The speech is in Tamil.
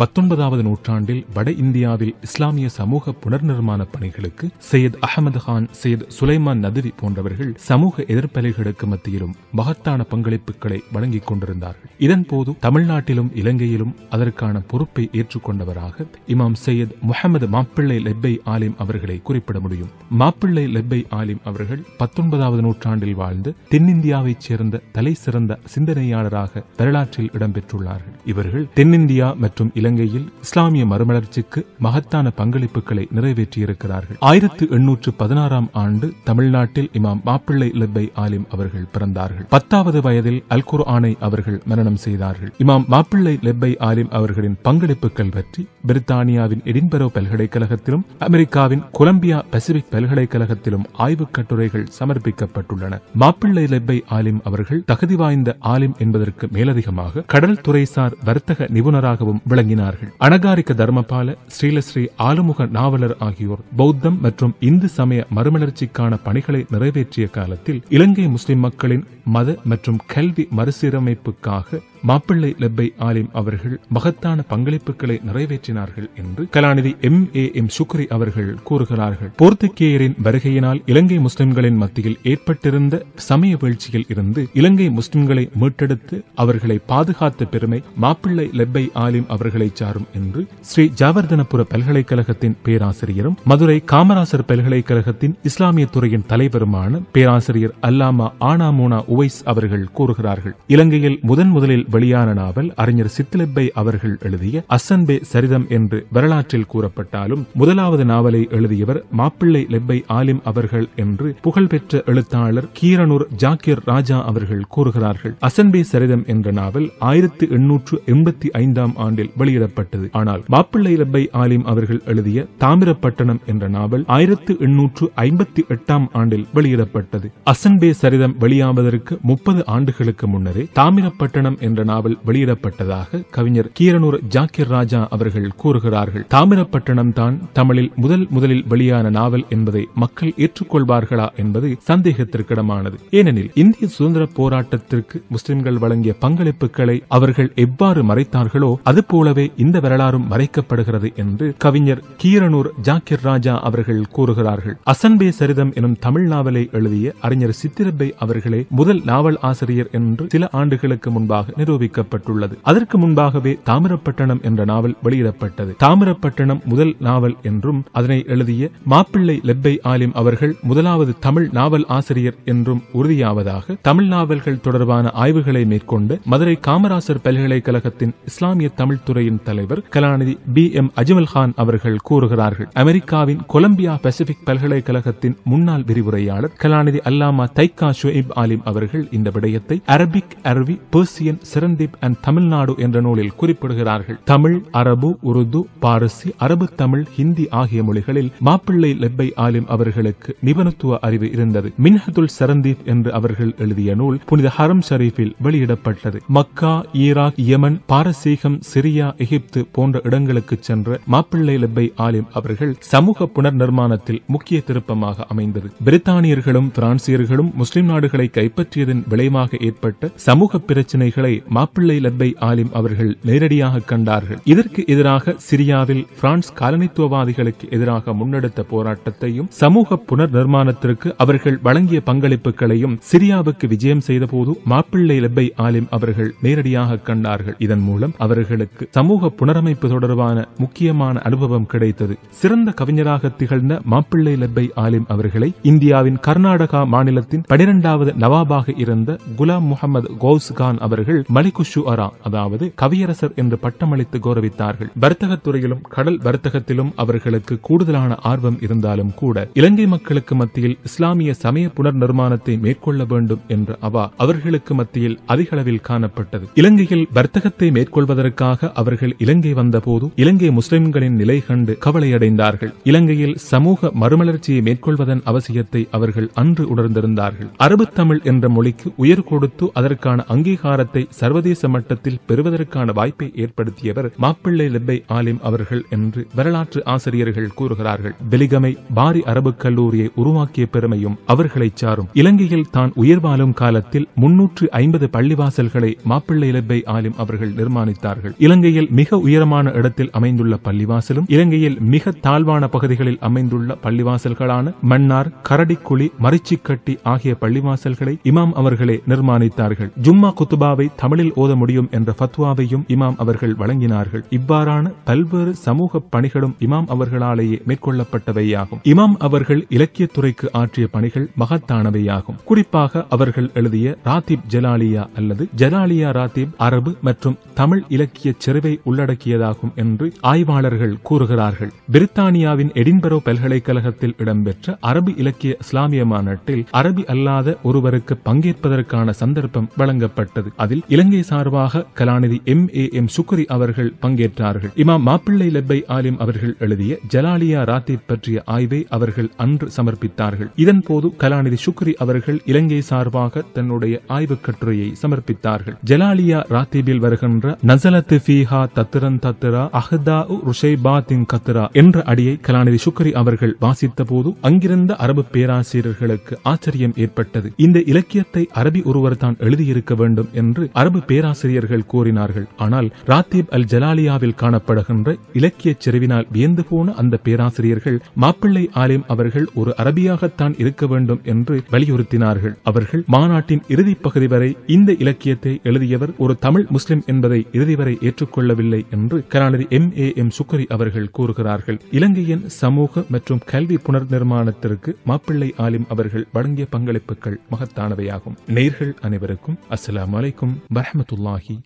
பத்தொன்பதாவது நூற்றாண்டில் வட இந்தியாவில் இஸ்லாமிய சமூக புனர்நிர்மாண பணிகளுக்கு சையத் அகமது கான் சையத் சுலைமான் நதிரி போன்றவர்கள் சமூக எதிர்ப்பலைகளுக்கு மத்தியிலும் மகத்தான பங்களிப்புகளை வழங்கிக் கொண்டிருந்தார்கள் இதன்போது தமிழ்நாட்டிலும் இலங்கையிலும் அதற்கான பொறுப்பை ஏற்றுக்கொண்டவராக இமாம் சையத் முகமது மாப்பிள்ளை லெப்பை ஆலிம் அவர்களை குறிப்பிட முடியும் மாப்பிள்ளை லெப்பை ஆலிம் அவர்கள் பத்தொன்பதாவது நூற்றாண்டில் வாழ்ந்து தென்னிந்தியாவைச் சேர்ந்த தலை சிறந்த சிந்தனையாளராக வரலாற்றில் இடம்பெற்றுள்ளார்கள் இவர்கள் தென்னிந்திய தென்னிந்தியா மற்றும் இலங்கையில் இஸ்லாமிய மறுமலர்ச்சிக்கு மகத்தான பங்களிப்புகளை நிறைவேற்றியிருக்கிறார்கள் ஆயிரத்து எண்ணூற்று பதினாறாம் ஆண்டு தமிழ்நாட்டில் இமாம் மாப்பிள்ளை லப்பை ஆலிம் அவர்கள் பிறந்தார்கள் பத்தாவது வயதில் அல் ஆனை அவர்கள் மரணம் செய்தார்கள் இமாம் மாப்பிள்ளை லெப்பை ஆலிம் அவர்களின் பங்களிப்புகள் பற்றி பிரித்தானியாவின் எடின்பரோ பல்கலைக்கழகத்திலும் அமெரிக்காவின் கொலம்பியா பசிபிக் பல்கலைக்கழகத்திலும் ஆய்வுக் கட்டுரைகள் சமர்ப்பிக்கப்பட்டுள்ளன மாப்பிள்ளை லெப்பை ஆலிம் அவர்கள் தகுதி வாய்ந்த ஆலிம் என்பதற்கு மேலதிகமாக கடல் துறைசார் வர்த்தக நிபுணர் நிபுணராகவும் விளங்கினார்கள் அனகாரிக்க தர்மபால ஸ்ரீலஸ்ரீ ஆலுமுக நாவலர் ஆகியோர் பௌத்தம் மற்றும் இந்து சமய மறுமலர்ச்சிக்கான பணிகளை நிறைவேற்றிய காலத்தில் இலங்கை முஸ்லிம் மக்களின் மத மற்றும் கல்வி மறுசீரமைப்புக்காக மாப்பிள்ளை லெப்பை ஆலிம் அவர்கள் மகத்தான பங்களிப்புகளை நிறைவேற்றினார்கள் என்று கலாநிதி எம் ஏ எம் சுக்ரி அவர்கள் கூறுகிறார்கள் போர்த்துகேயரின் வருகையினால் இலங்கை முஸ்லிம்களின் மத்தியில் ஏற்பட்டிருந்த சமய வீழ்ச்சியில் இருந்து இலங்கை முஸ்லிம்களை மீட்டெடுத்து அவர்களை பாதுகாத்த பெருமை மாப்பிள்ளை லெப்பை ஆலிம் அவர்களை சாரும் என்று ஸ்ரீ ஜாவர்தனபுர பல்கலைக்கழகத்தின் பேராசிரியரும் மதுரை காமராசர் பல்கலைக்கழகத்தின் இஸ்லாமிய துறையின் தலைவருமான பேராசிரியர் அல்லாமா ஆனாமோனா உவைஸ் அவர்கள் கூறுகிறார்கள் இலங்கையில் முதன் முதலில் வெளியான நாவல் அறிஞர் சித்திலிப்பை அவர்கள் எழுதிய அசன்பே சரிதம் என்று வரலாற்றில் கூறப்பட்டாலும் முதலாவது நாவலை எழுதியவர் மாப்பிள்ளை லெப்பை ஆலிம் அவர்கள் என்று புகழ்பெற்ற எழுத்தாளர் கீரனூர் ஜாக்கிர் ராஜா அவர்கள் கூறுகிறார்கள் அசன்பே சரிதம் என்ற நாவல் ஆயிரத்தி எண்ணூற்று எண்பத்தி ஐந்தாம் ஆண்டில் வெளியிடப்பட்டது ஆனால் மாப்பிள்ளை லெப்பை ஆலிம் அவர்கள் எழுதிய தாமிரப்பட்டணம் என்ற நாவல் ஆயிரத்து எண்ணூற்று ஐம்பத்தி எட்டாம் ஆண்டில் வெளியிடப்பட்டது அசன்பே சரிதம் வெளியாவதற்கு முப்பது ஆண்டுகளுக்கு முன்னரே தாமிரப்பட்டணம் என்ற என்ற நாவல் வெளியிடப்பட்டதாக கவிஞர் கீரனூர் ஜாக்கிர் ராஜா அவர்கள் கூறுகிறார்கள் தாமிரப்பட்டணம் தான் தமிழில் முதல் முதலில் வெளியான நாவல் என்பதை மக்கள் ஏற்றுக்கொள்வார்களா என்பது சந்தேகத்திற்கிடமானது ஏனெனில் இந்திய சுதந்திர போராட்டத்திற்கு முஸ்லிம்கள் வழங்கிய பங்களிப்புகளை அவர்கள் எவ்வாறு மறைத்தார்களோ அதுபோலவே இந்த வரலாறும் மறைக்கப்படுகிறது என்று கவிஞர் கீரனூர் ஜாக்கிர் ராஜா அவர்கள் கூறுகிறார்கள் அசன்பே சரிதம் எனும் தமிழ் நாவலை எழுதிய அறிஞர் சித்திரப்பை அவர்களே முதல் நாவல் ஆசிரியர் என்று சில ஆண்டுகளுக்கு முன்பாக நிரூ கௌரவிக்கப்பட்டுள்ளது அதற்கு முன்பாகவே தாமிரப்பட்டணம் என்ற நாவல் வெளியிடப்பட்டது தாமிரப்பட்டணம் முதல் நாவல் என்றும் அதனை எழுதிய மாப்பிள்ளை லெப்பை ஆலிம் அவர்கள் முதலாவது தமிழ் நாவல் ஆசிரியர் என்றும் உறுதியாவதாக தமிழ் நாவல்கள் தொடர்பான ஆய்வுகளை மேற்கொண்டு மதுரை காமராசர் பல்கலைக்கழகத்தின் இஸ்லாமிய தமிழ் துறையின் தலைவர் கலாநிதி பி எம் அஜ்மல் கான் அவர்கள் கூறுகிறார்கள் அமெரிக்காவின் கொலம்பியா பசிபிக் பல்கலைக்கழகத்தின் முன்னாள் விரிவுரையாளர் கலாநிதி அல்லாமா தைகா ஷுஹிப் ஆலிம் அவர்கள் இந்த விடயத்தை அரபிக் அரபி பெர்சியன் சிரந்தீப் அண்ட் தமிழ்நாடு என்ற நூலில் குறிப்பிடுகிறார்கள் தமிழ் அரபு உருது பாரசி அரபு தமிழ் ஹிந்தி ஆகிய மொழிகளில் மாப்பிள்ளை லெப்பை ஆலிம் அவர்களுக்கு நிபுணத்துவ அறிவு இருந்தது மின்ஹதுல் சரந்தீப் என்று அவர்கள் எழுதிய நூல் புனித ஹரம் ஷரீஃபில் வெளியிடப்பட்டது மக்கா ஈராக் யமன் பாரசீகம் சிரியா எகிப்து போன்ற இடங்களுக்கு சென்ற மாப்பிள்ளை லெப்பை ஆலிம் அவர்கள் சமூக புனர் நிர்மாணத்தில் முக்கிய திருப்பமாக அமைந்தது பிரித்தானியர்களும் பிரான்சியர்களும் முஸ்லிம் நாடுகளை கைப்பற்றியதன் விளைவாக ஏற்பட்ட சமூக பிரச்சினைகளை மாப்பிள்ளை லப்பை ஆலிம் அவர்கள் நேரடியாக கண்டார்கள் இதற்கு எதிராக சிரியாவில் பிரான்ஸ் காலனித்துவவாதிகளுக்கு எதிராக முன்னெடுத்த போராட்டத்தையும் சமூக புனர் நிர்மாணத்திற்கு அவர்கள் வழங்கிய பங்களிப்புகளையும் சிரியாவுக்கு விஜயம் செய்தபோது மாப்பிள்ளை லெப்பை ஆலிம் அவர்கள் நேரடியாக கண்டார்கள் இதன் மூலம் அவர்களுக்கு சமூக புனரமைப்பு தொடர்பான முக்கியமான அனுபவம் கிடைத்தது சிறந்த கவிஞராக திகழ்ந்த மாப்பிள்ளை லெப்பை ஆலிம் அவர்களை இந்தியாவின் கர்நாடகா மாநிலத்தின் பனிரெண்டாவது நவாபாக இருந்த குலாம் முகமது கவுஸ் கான் அவர்கள் மலிகு ஷுஅரா அதாவது கவியரசர் என்று பட்டமளித்து கௌரவித்தார்கள் வர்த்தகத்துறையிலும் துறையிலும் கடல் வர்த்தகத்திலும் அவர்களுக்கு கூடுதலான ஆர்வம் இருந்தாலும் கூட இலங்கை மக்களுக்கு மத்தியில் இஸ்லாமிய சமய புனர் நிர்மாணத்தை மேற்கொள்ள வேண்டும் என்ற அவா அவர்களுக்கு மத்தியில் அதிக அளவில் காணப்பட்டது இலங்கையில் வர்த்தகத்தை மேற்கொள்வதற்காக அவர்கள் இலங்கை வந்தபோது இலங்கை முஸ்லிம்களின் நிலை கண்டு கவலையடைந்தார்கள் இலங்கையில் சமூக மறுமலர்ச்சியை மேற்கொள்வதன் அவசியத்தை அவர்கள் அன்று உணர்ந்திருந்தார்கள் அரபு தமிழ் என்ற மொழிக்கு உயர் கொடுத்து அதற்கான அங்கீகாரத்தை சர்வதேச மட்டத்தில் பெறுவதற்கான வாய்ப்பை ஏற்படுத்தியவர் மாப்பிள்ளை லெப்பை ஆலிம் அவர்கள் என்று வரலாற்று ஆசிரியர்கள் கூறுகிறார்கள் வெலிகமை பாரி அரபு கல்லூரியை உருவாக்கிய பெருமையும் அவர்களை சாரும் இலங்கையில் தான் உயிர் வாழும் காலத்தில் முன்னூற்று ஐம்பது பள்ளிவாசல்களை மாப்பிள்ளை லெப்பை ஆலிம் அவர்கள் நிர்மாணித்தார்கள் இலங்கையில் மிக உயரமான இடத்தில் அமைந்துள்ள பள்ளிவாசலும் இலங்கையில் மிக தாழ்வான பகுதிகளில் அமைந்துள்ள பள்ளிவாசல்களான மன்னார் கரடிக்குழி மரிச்சிக்கட்டி ஆகிய பள்ளிவாசல்களை இமாம் அவர்களே நிர்மாணித்தார்கள் ஜும்மா குத்துபாவை தமிழ் தமிழில் ஓத முடியும் என்ற ஃபத்வாவையும் இமாம் அவர்கள் வழங்கினார்கள் இவ்வாறான பல்வேறு சமூக பணிகளும் இமாம் அவர்களாலேயே மேற்கொள்ளப்பட்டவையாகும் இமாம் அவர்கள் இலக்கிய துறைக்கு ஆற்றிய பணிகள் மகத்தானவையாகும் குறிப்பாக அவர்கள் எழுதிய ராத்திப் ஜலாலியா அல்லது ஜலாலியா ராத்திப் அரபு மற்றும் தமிழ் இலக்கிய செருவை உள்ளடக்கியதாகும் என்று ஆய்வாளர்கள் கூறுகிறார்கள் பிரித்தானியாவின் எடின்பரோ பல்கலைக்கழகத்தில் இடம்பெற்ற அரபு இலக்கிய இஸ்லாமிய மாநாட்டில் அரபி அல்லாத ஒருவருக்கு பங்கேற்பதற்கான சந்தர்ப்பம் வழங்கப்பட்டது அதில் இலங்கை சார்பாக கலாநிதி எம் ஏ எம் சுக்கரி அவர்கள் பங்கேற்றார்கள் இமாம் மாப்பிள்ளை லெப்பை ஆலிம் அவர்கள் எழுதிய ஜலாலியா ராத்தீப் பற்றிய ஆய்வை அவர்கள் அன்று சமர்ப்பித்தார்கள் இதன்போது கலாநிதி சுக்கரி அவர்கள் இலங்கை சார்பாக தன்னுடைய ஆய்வுக் கட்டுரையை சமர்ப்பித்தார்கள் ஜலாலியா ராத்தீபில் வருகின்ற நசலத் ஃபீஹா தத்திரன் தத்திரா அஹதா ருஷேபா தின் கத்திரா என்ற அடியை கலாநிதி சுக்கரி அவர்கள் வாசித்த போது அங்கிருந்த அரபு பேராசிரியர்களுக்கு ஆச்சரியம் ஏற்பட்டது இந்த இலக்கியத்தை அரபி ஒருவர் தான் எழுதியிருக்க வேண்டும் என்று அரபு அரபு பேராசிரியர்கள் கூறினார்கள் ஆனால் ராத்தீப் அல் ஜலாலியாவில் காணப்படுகின்ற இலக்கிய செறிவினால் வியந்து போன அந்த பேராசிரியர்கள் மாப்பிள்ளை ஆலிம் அவர்கள் ஒரு அரபியாகத்தான் இருக்க வேண்டும் என்று வலியுறுத்தினார்கள் அவர்கள் மாநாட்டின் இறுதி பகுதி வரை இந்த இலக்கியத்தை எழுதியவர் ஒரு தமிழ் முஸ்லிம் என்பதை இறுதி வரை ஏற்றுக்கொள்ளவில்லை என்று கலாநிதி எம் ஏ எம் சுக்கரி அவர்கள் கூறுகிறார்கள் இலங்கையின் சமூக மற்றும் கல்வி புனர் நிர்மாணத்திற்கு மாப்பிள்ளை ஆலிம் அவர்கள் வழங்கிய பங்களிப்புகள் மகத்தானவையாகும் நேர்கள் அனைவருக்கும் அஸ்லாம் வலைக்கும் رحمه الله